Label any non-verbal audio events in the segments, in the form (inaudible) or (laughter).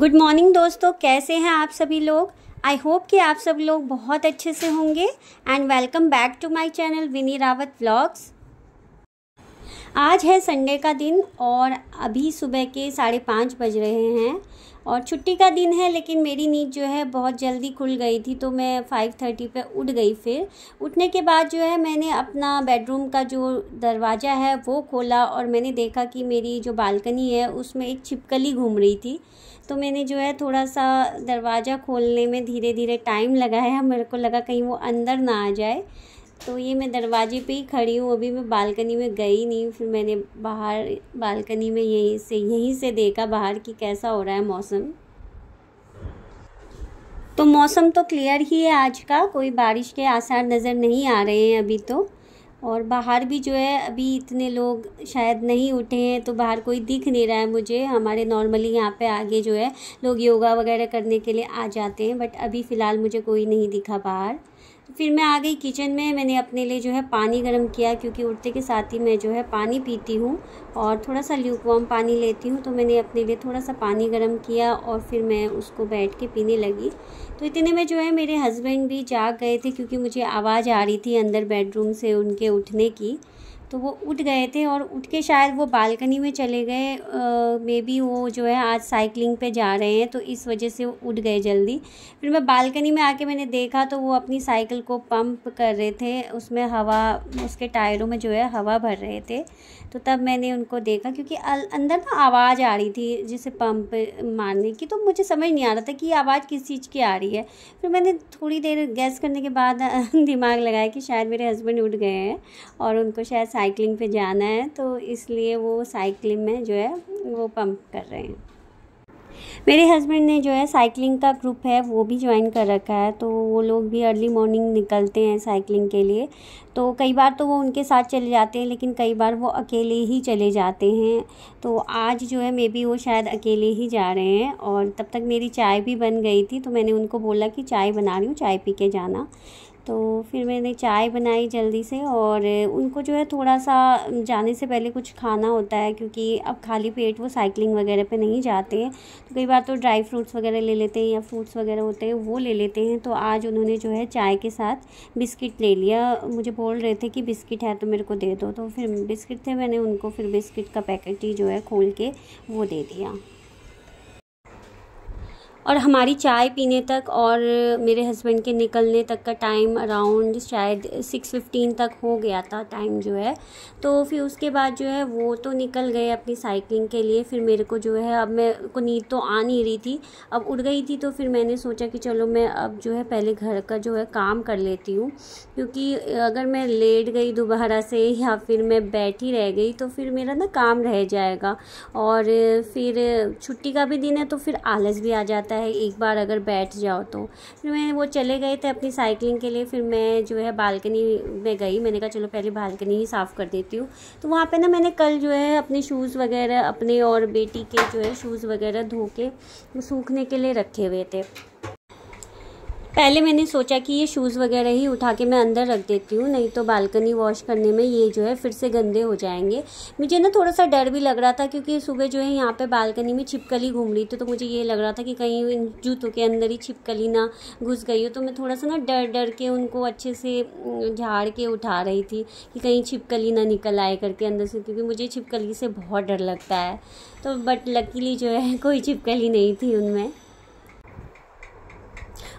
Good morning दोस्तों कैसे हैं आप सभी लोग आई होप कि आप सब लोग बहुत अच्छे से होंगे and welcome back to my channel Vini Rawat vlogs आज है संडे का दिन और अभी सुबह के साढ़े पाँच बज रहे हैं और छुट्टी का दिन है लेकिन मेरी नींद जो है बहुत जल्दी खुल गई थी तो मैं फाइव थर्टी पर उठ गई फिर उठने के बाद जो है मैंने अपना बेडरूम का जो दरवाज़ा है वो खोला और मैंने देखा कि मेरी जो बालकनी है उसमें एक छिपकली घूम रही थी तो मैंने जो है थोड़ा सा दरवाज़ा खोलने में धीरे धीरे टाइम लगाया मेरे को लगा कहीं वो अंदर ना आ जाए तो ये मैं दरवाजे पे ही खड़ी हूँ अभी मैं बालकनी में गई नहीं फिर मैंने बाहर बालकनी में यहीं से यहीं से देखा बाहर कि कैसा हो रहा है मौसम तो मौसम तो क्लियर ही है आज का कोई बारिश के आसार नज़र नहीं आ रहे हैं अभी तो और बाहर भी जो है अभी इतने लोग शायद नहीं उठे हैं तो बाहर कोई दिख नहीं रहा है मुझे हमारे नॉर्मली यहाँ पे आगे जो है लोग योगा वगैरह करने के लिए आ जाते हैं बट अभी फ़िलहाल मुझे कोई नहीं दिखा बाहर फिर मैं आ गई किचन में मैंने अपने लिए जो है पानी गर्म किया क्योंकि उठते के साथ ही मैं जो है पानी पीती हूँ और थोड़ा सा ल्यूकवाम पानी लेती हूँ तो मैंने अपने लिए थोड़ा सा पानी गर्म किया और फिर मैं उसको बैठ के पीने लगी तो इतने में जो है मेरे हस्बैंड भी जाग गए थे क्योंकि मुझे आवाज़ आ रही थी अंदर बेडरूम से उनके उठने की तो वो उठ गए थे और उठ के शायद वो बालकनी में चले गए मे बी वो जो है आज साइकिलिंग पे जा रहे हैं तो इस वजह से वो उठ गए जल्दी फिर मैं बालकनी में आके मैंने देखा तो वो अपनी साइकिल को पंप कर रहे थे उसमें हवा उसके टायरों में जो है हवा भर रहे थे तो तब मैंने उनको देखा क्योंकि अंदर ना आवाज़ आ रही थी जैसे पंप मारने की तो मुझे समझ नहीं आ रहा था कि आवाज़ किस चीज़ की आ रही है फिर मैंने थोड़ी देर गैस करने के बाद (laughs) दिमाग लगाया कि शायद मेरे हस्बैंड उठ गए हैं और उनको शायद साइकिलिंग पे जाना है तो इसलिए वो साइकिलिंग में जो है वो पंप कर रहे हैं मेरे हस्बैंड ने जो है साइकिलिंग का ग्रुप है वो भी ज्वाइन कर रखा है तो वो लोग भी अर्ली मॉर्निंग निकलते हैं साइकिलिंग के लिए तो कई बार तो वो उनके साथ चले जाते हैं लेकिन कई बार वो अकेले ही चले जाते हैं तो आज जो है मे बी वो शायद अकेले ही जा रहे हैं और तब तक मेरी चाय भी बन गई थी तो मैंने उनको बोला कि चाय बना रही हूँ चाय पी के जाना तो फिर मैंने चाय बनाई जल्दी से और उनको जो है थोड़ा सा जाने से पहले कुछ खाना होता है क्योंकि अब खाली पेट वो साइकिलिंग वगैरह पे नहीं जाते हैं तो कई बार तो ड्राई फ्रूट्स वगैरह ले लेते हैं या फ्रूट्स वगैरह होते हैं वो ले लेते हैं तो आज उन्होंने जो है चाय के साथ बिस्किट ले लिया मुझे बहुत बोल रहे थे कि बिस्किट है तो मेरे को दे दो तो फिर बिस्किट थे मैंने उनको फिर बिस्किट का पैकेट ही जो है खोल के वो दे दिया और हमारी चाय पीने तक और मेरे हस्बैंड के निकलने तक का टाइम अराउंड शायद सिक्स फिफ्टीन तक हो गया था टाइम जो है तो फिर उसके बाद जो है वो तो निकल गए अपनी साइकिलिंग के लिए फिर मेरे को जो है अब मैं को नींद तो आ नहीं रही थी अब उड़ गई थी तो फिर मैंने सोचा कि चलो मैं अब जो है पहले घर का जो है काम कर लेती हूँ क्योंकि अगर मैं लेट गई दोबारा से या फिर मैं बैठी रह गई तो फिर मेरा ना काम रह जाएगा और फिर छुट्टी का भी दिन है तो फिर आलस भी आ जाता है है एक बार अगर बैठ जाओ तो फिर मैं वो चले गए थे अपनी साइकिलिंग के लिए फिर मैं जो है बालकनी में गई मैंने कहा चलो पहले बालकनी ही साफ़ कर देती हूँ तो वहाँ पे ना मैंने कल जो है अपने शूज़ वगैरह अपने और बेटी के जो है शूज़ वगैरह धो के सूखने के लिए रखे हुए थे पहले मैंने सोचा कि ये शूज़ वगैरह ही उठा के मैं अंदर रख देती हूँ नहीं तो बालकनी वॉश करने में ये जो है फिर से गंदे हो जाएंगे मुझे ना थोड़ा सा डर भी लग रहा था क्योंकि सुबह जो है यहाँ पे बालकनी में छिपकली घूम रही थी तो मुझे ये लग रहा था कि कहीं इन जूतों के अंदर ही छिपकली ना घुस गई हो तो मैं थोड़ा सा ना डर डर के उनको अच्छे से झाड़ के उठा रही थी कि कहीं छिपकली ना निकल आए करके अंदर से क्योंकि मुझे छिपकली से बहुत डर लगता है तो बट लकीली जो है कोई छिपकली नहीं थी उनमें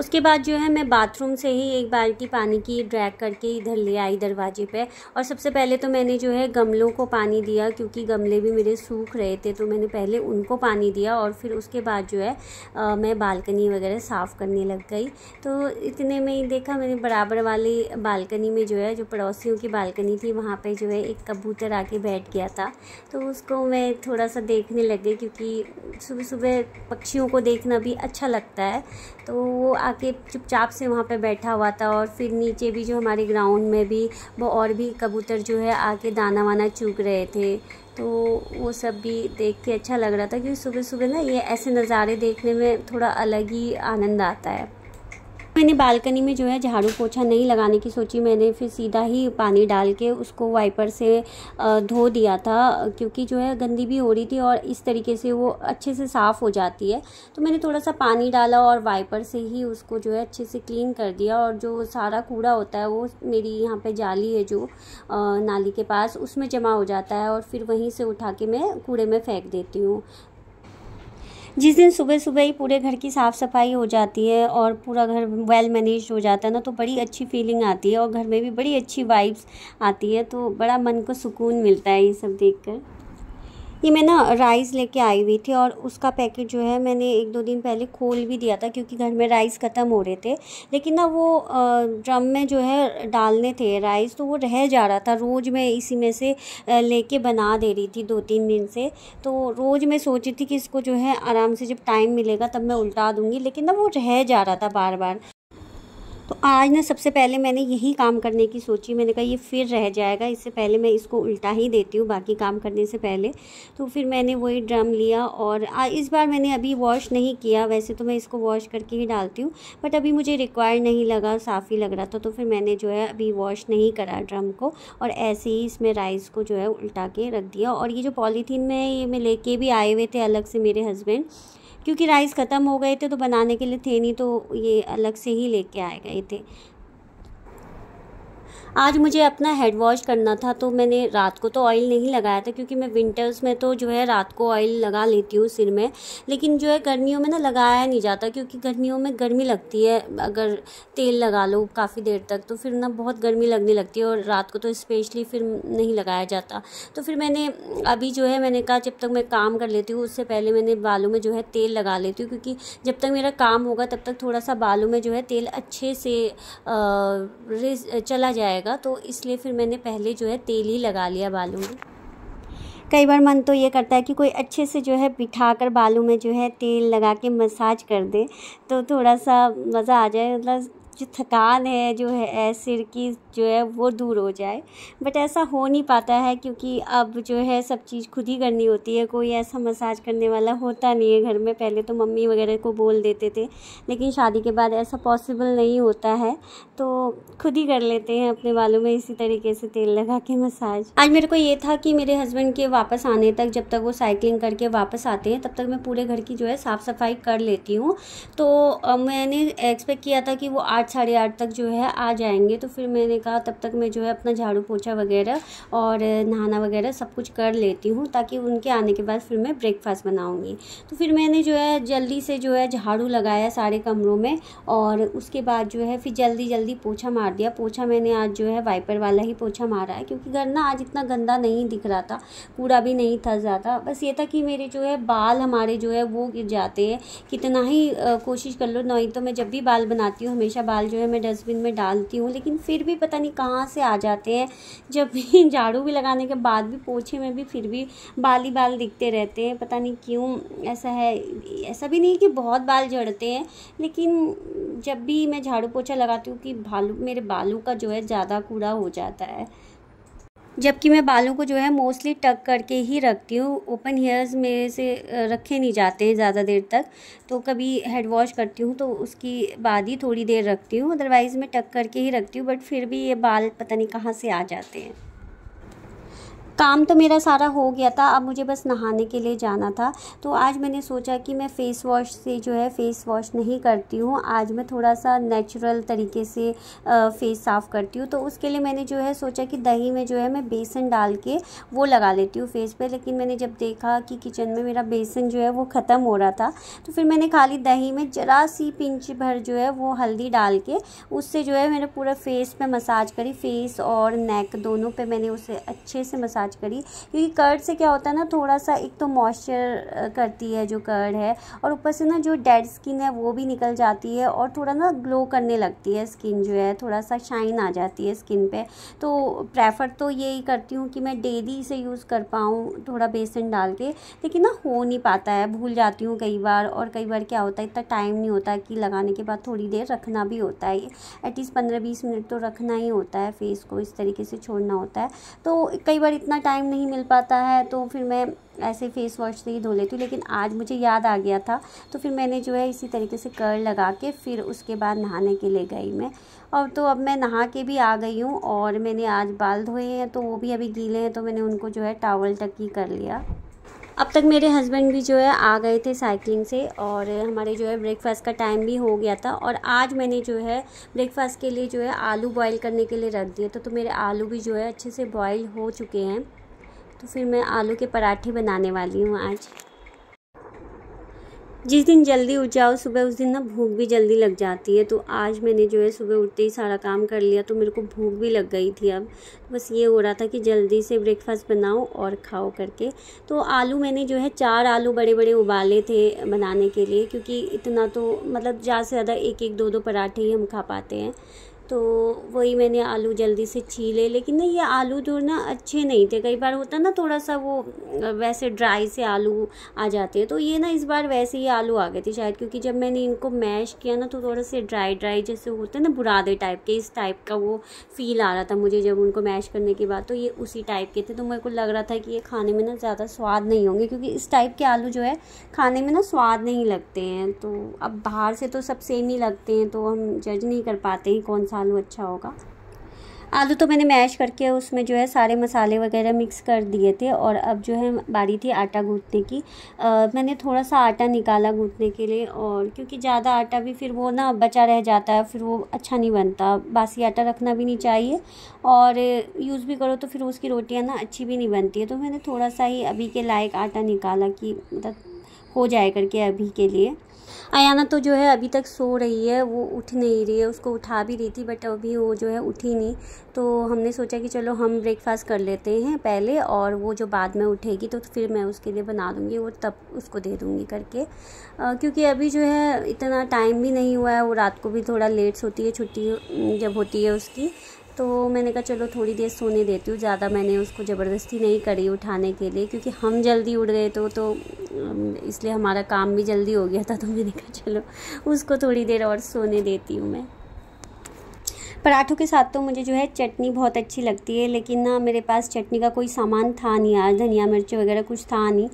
उसके बाद जो है मैं बाथरूम से ही एक बाल्टी पानी की ड्रैग करके इधर ले आई दरवाजे पे और सबसे पहले तो मैंने जो है गमलों को पानी दिया क्योंकि गमले भी मेरे सूख रहे थे तो मैंने पहले उनको पानी दिया और फिर उसके बाद जो है आ, मैं बालकनी वगैरह साफ़ करने लग गई तो इतने में ही देखा मैंने बराबर वाली बालकनी में जो है जो पड़ोसियों की बालकनी थी वहाँ पर जो है एक कबूतर आके बैठ गया था तो उसको मैं थोड़ा सा देखने लग गई क्योंकि सुबह सुबह पक्षियों को देखना भी अच्छा लगता है तो वो आके चुपचाप से वहाँ पे बैठा हुआ था और फिर नीचे भी जो हमारे ग्राउंड में भी वो और भी कबूतर जो है आके दाना वाना चूक रहे थे तो वो सब भी देख के अच्छा लग रहा था क्योंकि सुबह सुबह ना ये ऐसे नज़ारे देखने में थोड़ा अलग ही आनंद आता है मैंने बालकनी में जो है झाड़ू पोछा नहीं लगाने की सोची मैंने फिर सीधा ही पानी डाल के उसको वाइपर से धो दिया था क्योंकि जो है गंदी भी हो रही थी और इस तरीके से वो अच्छे से साफ़ हो जाती है तो मैंने थोड़ा सा पानी डाला और वाइपर से ही उसको जो है अच्छे से क्लीन कर दिया और जो सारा कूड़ा होता है वो मेरी यहाँ पर जाली है जो नाली के पास उसमें जमा हो जाता है और फिर वहीं से उठा के मैं कूड़े में फेंक देती हूँ जिस दिन सुबह सुबह ही पूरे घर की साफ़ सफाई हो जाती है और पूरा घर वेल मैनेज हो जाता है ना तो बड़ी अच्छी फीलिंग आती है और घर में भी बड़ी अच्छी वाइब्स आती है तो बड़ा मन को सुकून मिलता है ये सब देख कर ये मैं ना राइस लेके आई हुई थी और उसका पैकेट जो है मैंने एक दो दिन पहले खोल भी दिया था क्योंकि घर में राइस ख़त्म हो रहे थे लेकिन ना वो ड्रम में जो है डालने थे राइस तो वो रह जा रहा था रोज़ मैं इसी में से लेके बना दे रही थी दो तीन दिन से तो रोज़ मैं सोच रही थी कि इसको जो है आराम से जब टाइम मिलेगा तब मैं उल्टा दूँगी लेकिन ना वो रह जा रहा था बार बार तो आज ना सबसे पहले मैंने यही काम करने की सोची मैंने कहा ये फिर रह जाएगा इससे पहले मैं इसको उल्टा ही देती हूँ बाकी काम करने से पहले तो फिर मैंने वही ड्रम लिया और आ, इस बार मैंने अभी वॉश नहीं किया वैसे तो मैं इसको वॉश करके ही डालती हूँ बट अभी मुझे रिक्वायर नहीं लगा साफ़ ही लग रहा था तो फिर मैंने जो है अभी वॉश नहीं करा ड्रम को और ऐसे ही इसमें राइस को जो है उल्टा के रख दिया और ये जो पॉलीथीन में ये मैं लेके भी आए हुए थे अलग से मेरे हस्बैंड क्योंकि राइस ख़त्म हो गए थे तो बनाने के लिए थे नहीं तो ये अलग से ही लेके आए गए थे आज मुझे अपना हेड वॉश करना था तो मैंने रात को तो ऑयल नहीं लगाया था क्योंकि मैं विंटर्स में तो जो है रात को ऑयल लगा लेती हूँ सिर में लेकिन जो है गर्मियों में ना लगाया नहीं जाता क्योंकि गर्मियों में गर्मी लगती है अगर तेल लगा लो काफ़ी देर तक तो फिर ना बहुत गर्मी लगने लगती है और रात को तो स्पेशली फिर नहीं लगाया जाता तो फिर मैंने अभी जो है मैंने कहा जब तक मैं काम कर लेती हूँ उससे पहले मैंने बालों में जो है तेल लगा लेती हूँ क्योंकि जब तक मेरा काम होगा तब तक थोड़ा सा बालों में जो है तेल अच्छे से चला जाएगा जाएगा तो इसलिए फिर मैंने पहले जो है तेल ही लगा लिया बालों में कई बार मन तो ये करता है कि कोई अच्छे से जो है बिठा कर बालों में जो है तेल लगा के मसाज कर दे तो थोड़ा सा मज़ा आ जाए मतलब जो थकान है जो है सिर की जो है वो दूर हो जाए बट ऐसा हो नहीं पाता है क्योंकि अब जो है सब चीज़ खुद ही करनी होती है कोई ऐसा मसाज करने वाला होता नहीं है घर में पहले तो मम्मी वगैरह को बोल देते थे लेकिन शादी के बाद ऐसा पॉसिबल नहीं होता है तो खुद ही कर लेते हैं अपने बालों में इसी तरीके से तेल लगा के मसाज आज मेरे को ये था कि मेरे हस्बैंड के वापस आने तक जब तक वो साइकिलिंग करके वापस आते हैं तब तक मैं पूरे घर की जो है साफ़ सफाई कर लेती हूँ तो मैंने एक्सपेक्ट किया था कि वो आज आठ साढ़े आठ तक जो है आ जाएंगे तो फिर मैंने कहा तब तक मैं जो है अपना झाड़ू पोछा वगैरह और नहाना वगैरह सब कुछ कर लेती हूँ ताकि उनके आने के बाद फिर मैं ब्रेकफास्ट बनाऊँगी तो फिर मैंने जो है जल्दी से जो है झाड़ू लगाया सारे कमरों में और उसके बाद जो है फिर जल्दी जल्दी पोछा मार दिया पोछा मैंने आज जो है वाइपर वाला ही पोछा मारा है क्योंकि घर ना आज इतना गंदा नहीं दिख रहा था कूड़ा भी नहीं था ज़्यादा बस ये था कि मेरे जो है बाल हमारे जो है वो गिर जाते हैं कितना ही कोशिश कर लो नहीं तो मैं जब भी बाल बनाती हूँ हमेशा बाल जो है मैं डस्टबिन में डालती हूँ लेकिन फिर भी पता नहीं कहाँ से आ जाते हैं जब भी (laughs) झाड़ू भी लगाने के बाद भी पोछे में भी फिर भी बाल ही बाल दिखते रहते हैं पता नहीं क्यों ऐसा है ऐसा भी नहीं कि बहुत बाल झड़ते हैं लेकिन जब भी मैं झाड़ू पोछा लगाती हूँ कि भालू मेरे बालों का जो है ज़्यादा कूड़ा हो जाता है जबकि मैं बालों को जो है मोस्टली टक करके ही रखती हूँ ओपन हेयर्स मेरे से रखे नहीं जाते हैं ज़्यादा देर तक तो कभी हेड वॉश करती हूँ तो उसकी बाद ही थोड़ी देर रखती हूँ अदरवाइज़ मैं टक करके ही रखती हूँ बट फिर भी ये बाल पता नहीं कहाँ से आ जाते हैं काम तो मेरा सारा हो गया था अब मुझे बस नहाने के लिए जाना था तो आज मैंने सोचा कि मैं फ़ेस वॉश से जो है फ़ेस वॉश नहीं करती हूँ आज मैं थोड़ा सा नेचुरल तरीके से फ़ेस साफ़ करती हूँ तो उसके लिए मैंने जो है सोचा कि दही में जो है मैं बेसन डाल के वो लगा लेती हूँ फेस पर लेकिन मैंने जब देखा कि किचन में मेरा बेसन जो है वो ख़त्म हो रहा था तो फिर मैंने खाली दही में ज़रा सी पिंच भर जो है वो हल्दी डाल के उससे जो है मैंने पूरा फेस पर मसाज करी फेस और नेक दोनों पर मैंने उसे अच्छे से मसाज मसाज करी क्योंकि कर्ड से क्या होता है ना थोड़ा सा एक तो मॉइस्चर करती है जो कर्ड है और ऊपर से ना जो डेड स्किन है वो भी निकल जाती है और थोड़ा ना ग्लो करने लगती है स्किन जो है थोड़ा सा शाइन आ जाती है स्किन पे तो प्रेफर तो यही करती हूँ कि मैं डेली इसे यूज़ कर पाऊँ थोड़ा बेसन डाल के लेकिन ना हो नहीं पाता है भूल जाती हूँ कई बार और कई बार क्या होता है इतना टाइम नहीं होता कि लगाने के बाद थोड़ी देर रखना भी होता है एटलीस्ट पंद्रह बीस मिनट तो रखना ही होता है फेस को इस तरीके से छोड़ना होता है तो कई बार इतना इतना टाइम नहीं मिल पाता है तो फिर मैं ऐसे फेस वॉश से ही धो लेती हूँ लेकिन आज मुझे याद आ गया था तो फिर मैंने जो है इसी तरीके से कर लगा के फिर उसके बाद नहाने के लिए गई मैं और तो अब मैं नहा के भी आ गई हूँ और मैंने आज बाल धोए हैं तो वो भी अभी गीले हैं तो मैंने उनको जो है टावल टक्की कर लिया अब तक मेरे हस्बैंड भी जो है आ गए थे साइकिलिंग से और हमारे जो है ब्रेकफास्ट का टाइम भी हो गया था और आज मैंने जो है ब्रेकफास्ट के लिए जो है आलू बॉईल करने के लिए रख दिए तो, तो मेरे आलू भी जो है अच्छे से बॉईल हो चुके हैं तो फिर मैं आलू के पराठे बनाने वाली हूँ आज जिस दिन जल्दी उठ जाओ सुबह उस दिन ना भूख भी जल्दी लग जाती है तो आज मैंने जो है सुबह उठते ही सारा काम कर लिया तो मेरे को भूख भी लग गई थी अब बस ये हो रहा था कि जल्दी से ब्रेकफास्ट बनाओ और खाओ करके तो आलू मैंने जो है चार आलू बड़े बड़े उबाले थे बनाने के लिए क्योंकि इतना तो मतलब ज़्यादा से ज़्यादा एक एक दो दो पराठे ही हम खा पाते हैं तो वही मैंने आलू जल्दी से छीले लेकिन ना ये आलू जो ना अच्छे नहीं थे कई बार होता ना थोड़ा सा वो वैसे ड्राई से आलू आ जाते हैं तो ये ना इस बार वैसे ही आलू आ गए थे शायद क्योंकि जब मैंने इनको मैश किया ना तो थोड़ा से ड्राई ड्राई जैसे होते हैं ना बुरादे टाइप के इस टाइप का वो फील आ रहा था मुझे जब उनको मैश करने के बाद तो ये उसी टाइप के थे तो मेरे को लग रहा था कि ये खाने में ना ज़्यादा स्वाद नहीं होंगे क्योंकि इस टाइप के आलू जो है खाने में ना स्वाद नहीं लगते हैं तो अब बाहर से तो सब सेम ही लगते हैं तो हम जज नहीं कर पाते हैं कौन सा खा लूँ अच्छा होगा आलू तो मैंने मैश करके उसमें जो है सारे मसाले वगैरह मिक्स कर दिए थे और अब जो है बारी थी आटा गूंथने की आ, मैंने थोड़ा सा आटा निकाला गूंथने के लिए और क्योंकि ज़्यादा आटा भी फिर वो ना बचा रह जाता है फिर वो अच्छा नहीं बनता बासी आटा रखना भी नहीं चाहिए और यूज़ भी करो तो फिर उसकी रोटियाँ ना अच्छी भी नहीं बनती है तो मैंने थोड़ा सा ही अभी के लायक आटा निकाला कि मतलब हो जाए करके अभी के लिए अयाना तो जो है अभी तक सो रही है वो उठ नहीं रही है उसको उठा भी रही थी बट अभी वो जो है उठी नहीं तो हमने सोचा कि चलो हम ब्रेकफास्ट कर लेते हैं पहले और वो जो बाद में उठेगी तो फिर मैं उसके लिए बना दूँगी वो तब उसको दे दूँगी करके आ, क्योंकि अभी जो है इतना टाइम भी नहीं हुआ है वो रात को भी थोड़ा लेट्स होती है छुट्टी जब होती है उसकी तो मैंने कहा चलो थोड़ी देर सोने देती हूँ ज़्यादा मैंने उसको ज़बरदस्ती नहीं करी उठाने के लिए क्योंकि हम जल्दी उड़ गए तो तो इसलिए हमारा काम भी जल्दी हो गया था तो मैंने कहा चलो उसको थोड़ी देर और सोने देती हूँ मैं पराठों के साथ तो मुझे जो है चटनी बहुत अच्छी लगती है लेकिन ना मेरे पास चटनी का कोई सामान था नहीं आज धनिया मिर्च वगैरह कुछ था नहीं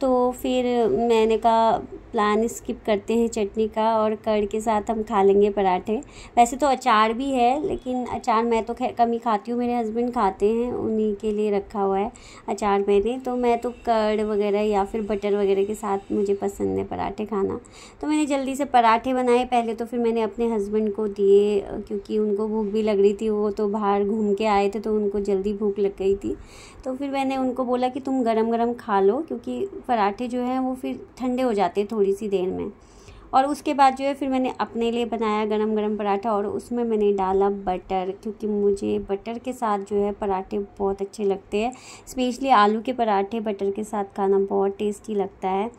तो फिर मैंने कहा प्लान स्किप करते हैं चटनी का और कड़ के साथ हम खा लेंगे पराठे वैसे तो अचार भी है लेकिन अचार मैं तो कम ही खाती हूँ मेरे हस्बैंड खाते हैं उन्हीं के लिए रखा हुआ है अचार मैंने तो मैं तो कड़ वगैरह या फिर बटर वगैरह के साथ मुझे पसंद है पराठे खाना तो मैंने जल्दी से पराठे बनाए पहले तो फिर मैंने अपने हस्बैंड को दिए क्योंकि उनको भूख भी लग रही थी वो तो बाहर घूम के आए थे तो उनको जल्दी भूख लग गई थी तो फिर मैंने उनको बोला कि तुम गरम गरम खा लो क्योंकि पराठे जो हैं वो फिर ठंडे हो जाते हैं थोड़ी सी देर में और उसके बाद जो है फिर मैंने अपने लिए बनाया गरम गरम पराठा और उसमें मैंने डाला बटर क्योंकि मुझे बटर के साथ जो है पराठे बहुत अच्छे लगते हैं स्पेशली आलू के पराठे बटर के साथ खाना बहुत टेस्टी लगता है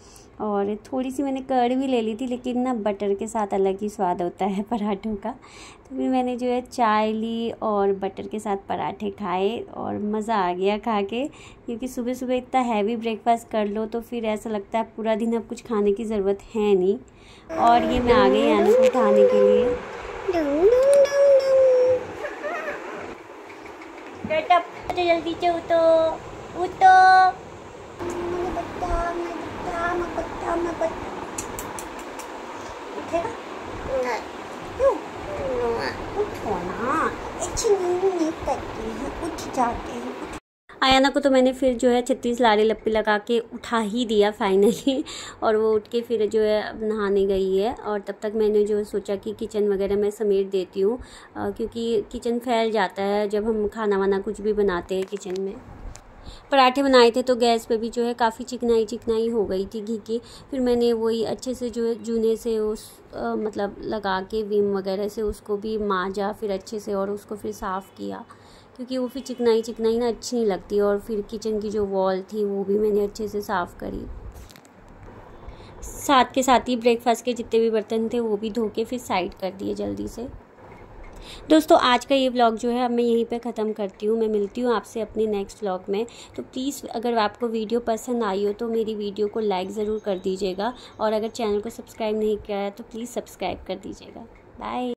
और थोड़ी सी मैंने कर्ड भी ले ली थी लेकिन ना बटर के साथ अलग ही स्वाद होता है (laughs) पराठों का तो फिर मैंने जो है चाय ली और बटर के साथ पराठे खाए और मज़ा आ गया खा के क्योंकि सुबह सुबह इतना हैवी ब्रेकफास्ट कर लो तो फिर ऐसा लगता है पूरा दिन अब कुछ खाने की ज़रूरत है नहीं और ये मैं आ गई आने को खाने के लिए जल्दी से उतो, उतो। था मैं पर उठेगा उठो ना अच्छी नींद नहीं करती उठ जाते हैं आयाना को तो मैंने फिर जो है छत्तीस लारी लप्पी लगा के उठा ही दिया फाइनली (laughs) और वो उठ के फिर जो है अब नहाने गई है और तब तक मैंने जो सोचा कि किचन वगैरह मैं समेट देती हूँ क्योंकि किचन फैल जाता है जब हम खाना वाना कुछ भी बनाते हैं किचन में पराठे बनाए थे तो गैस पे भी जो है काफ़ी चिकनाई चिकनाई हो गई थी घी की फिर मैंने वही अच्छे से जो है जूने से उस आ, मतलब लगा के विम वगैरह से उसको भी माजा फिर अच्छे से और उसको फिर साफ़ किया क्योंकि वो फिर चिकनाई चिकनाई ना अच्छी नहीं लगती और फिर किचन की जो वॉल थी वो भी मैंने अच्छे से साफ़ करी साथ के साथ ही ब्रेकफास्ट के जितने भी बर्तन थे वो भी धो के फिर साइड कर दिए जल्दी से दोस्तों आज का ये व्लॉग जो है अब मैं यहीं पे ख़त्म करती हूँ मैं मिलती हूँ आपसे अपने नेक्स्ट व्लॉग में तो प्लीज़ अगर आपको वीडियो पसंद आई हो तो मेरी वीडियो को लाइक ज़रूर कर दीजिएगा और अगर चैनल को सब्सक्राइब नहीं किया है तो प्लीज़ सब्सक्राइब कर दीजिएगा बाय